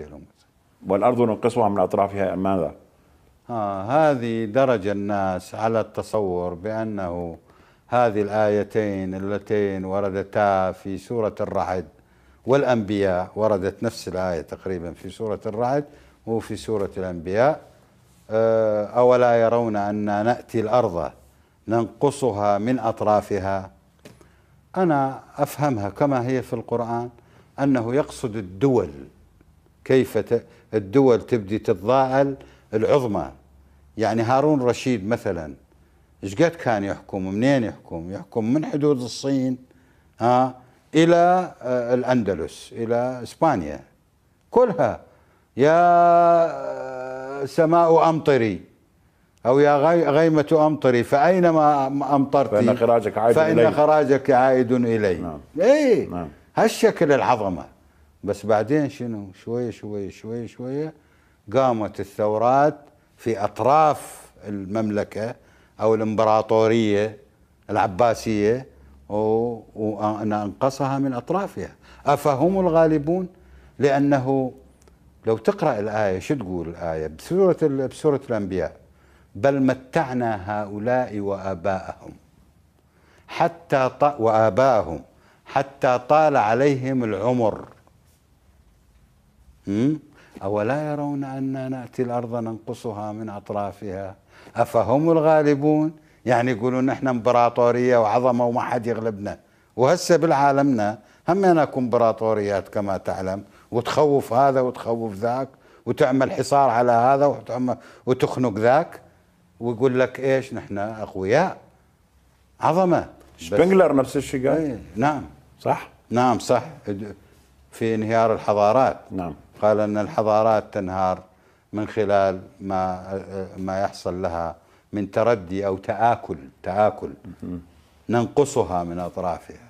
لهم والأرض ننقصها من أطرافها يعني ماذا؟ آه هذه درج الناس على التصور بأنه هذه الآيتين اللتين وردتا في سورة الرعد والأنبياء وردت نفس الآية تقريبا في سورة الرعد وفي سورة الأنبياء آه، أولا يرون أن نأتي الأرض ننقصها من أطرافها أنا أفهمها كما هي في القرآن أنه يقصد الدول كيف الدول تبدي تتضاءل العظمى يعني هارون رشيد مثلا ايش قد كان يحكم منين يحكم يحكم من حدود الصين ها الى آه، الاندلس الى اسبانيا كلها يا آه، سماء امطري او يا غيمه امطري فاينما امطرت فان خراجك عائد فان إلي. خراجك عائد الي نعم. اي نعم. هالشكل العظمه بس بعدين شنو شويه شويه شويه شويه قامت الثورات في اطراف المملكه او الامبراطوريه العباسيه انقصها من اطرافها افهم الغالبون لانه لو تقرا الايه شو تقول الايه بسوره بسوره الانبياء بل متعنا هؤلاء واباءهم حتى واباءهم حتى طال عليهم العمر أولا يرون أن نأتي الأرض ننقصها من أطرافها أفهم الغالبون يعني يقولون نحن امبراطورية وعظمة وما حد يغلبنا وهسه بالعالمنا هم اكو امبراطوريات كما تعلم وتخوف هذا وتخوف ذاك وتعمل حصار على هذا وتخنق ذاك ويقول لك ايش نحن اقوياء عظمه شبنجلر نفس الشيء قال إيه، نعم صح نعم صح في انهيار الحضارات نعم قال أن الحضارات تنهار من خلال ما ما يحصل لها من تردي أو تآكل تآكل ننقصها من أطرافها